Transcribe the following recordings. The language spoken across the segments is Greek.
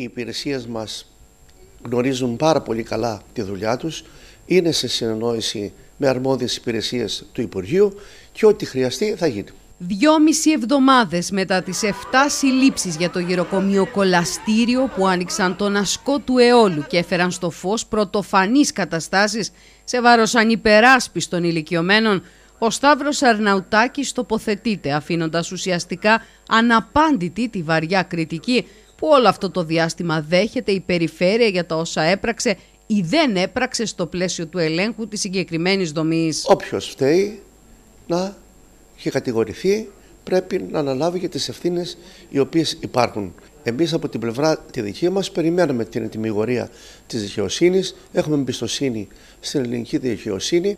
οι υπηρεσίες μας γνωρίζουν πάρα πολύ καλά τη δουλειά τους, είναι σε συνεννόηση με αρμόδιες υπηρεσίες του Υπουργείου και ό,τι χρειαστεί θα γίνει. Δυόμιση εβδομάδες μετά τις 7 συλλήψεις για το γυροκομείο Κολαστήριο που άνοιξαν τον ασκό του αιώλου και έφεραν στο φως πρωτοφανείς καταστάσεις σε βάρος ανυπεράσπιστων ηλικιωμένων, ο Σταύρος Αρναουτάκης τοποθετείται αφήνοντας ουσιαστικά αναπάντητη τη βαριά κριτική που όλο αυτό το διάστημα δέχεται η περιφέρεια για τα όσα έπραξε ή δεν έπραξε στο πλαίσιο του ελέγχου της συγκεκριμένης δομής. Όποιος φταίει να έχει κατηγορηθεί πρέπει να αναλάβει για τις ευθύνες οι οποίες υπάρχουν. Εμείς από την πλευρά τη δική μας περιμένουμε την ετοιμιγωρία της δικαιοσύνης, έχουμε εμπιστοσύνη στην ελληνική δικαιοσύνη.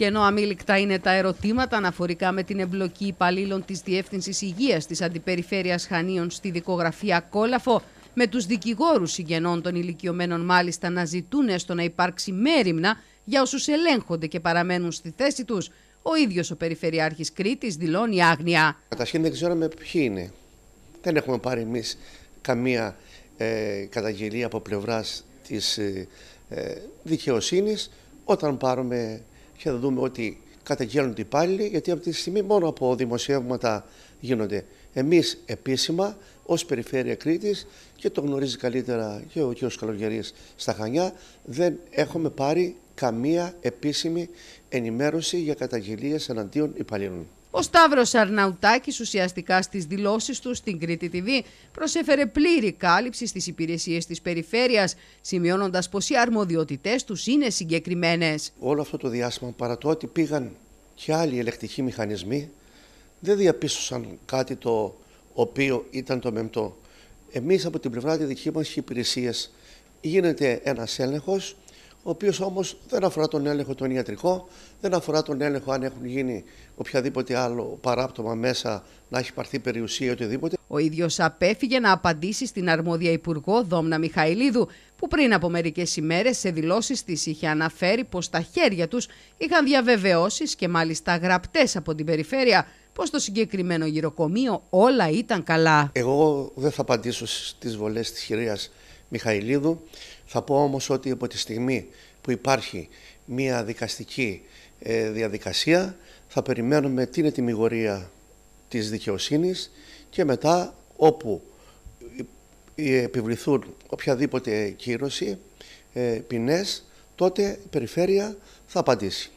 Και ενώ αμήλικτα είναι τα ερωτήματα αναφορικά με την εμπλοκή υπαλλήλων της Διεύθυνσης Υγείας της Αντιπεριφέρειας Χανίων στη δικογραφία Κόλαφο, με τους δικηγόρους συγγενών των ηλικιωμένων μάλιστα να ζητούν έστω να υπάρξει μέρημνα για όσους ελέγχονται και παραμένουν στη θέση τους, ο ίδιος ο Περιφερειάρχης Κρήτης δηλώνει άγνοια. Καταρχήν δεν ξέρουμε ποιοι είναι. Δεν έχουμε πάρει εμείς καμία ε, καταγγελία από πλευράς της ε, ε Όταν πάρουμε και θα δούμε ότι καταγγέλνονται υπάλληλοι, γιατί από τη στιγμή μόνο από δημοσιεύματα γίνονται. Εμείς επίσημα, ως Περιφέρεια Κρήτης, και το γνωρίζει καλύτερα και ο κ. Καλογερής στα Χανιά, δεν έχουμε πάρει καμία επίσημη ενημέρωση για καταγγελίες εναντίον υπαλλήλων. Ο Σταύρος Αρναουτάκης ουσιαστικά στις δηλώσεις του στην Κρήτη TV προσέφερε πλήρη κάλυψη στις υπηρεσίες της περιφέρειας, σημειώνοντας πως οι αρμοδιότητές τους είναι συγκεκριμένες. Όλο αυτό το διάστημα παρά το ότι πήγαν και άλλοι ελεκτικοί μηχανισμοί δεν διαπίστωσαν κάτι το οποίο ήταν το μεμτό. Εμείς από την πλευρά τη δική μας υπηρεσίας γίνεται ένας έλεγχος ο οποίος όμως δεν αφορά τον έλεγχο τον ιατρικό, δεν αφορά τον έλεγχο αν έχουν γίνει οποιαδήποτε άλλο παράπτωμα μέσα να έχει πάρθει περιουσία ή οτιδήποτε. Ο ίδιος απέφυγε να απαντήσει στην αρμόδια υπουργό Δόμνα Μιχαηλίδου, που πριν από μερικές ημέρες σε δηλώσεις της είχε αναφέρει πως τα χέρια τους είχαν διαβεβαιώσεις και μάλιστα γραπτές από την περιφέρεια πως στο συγκεκριμένο γυροκομείο όλα ήταν καλά. Εγώ δεν θα απαντήσω στις βολές της χειρίας Μιχαηλίδου. Θα πω όμως ότι από τη στιγμή που υπάρχει μία δικαστική ε, διαδικασία θα περιμένουμε την ετοιμιγωρία της δικαιοσύνης και μετά όπου ε, επιβληθούν οποιαδήποτε κύρωση, ε, ποινές, τότε η περιφέρεια θα απαντήσει.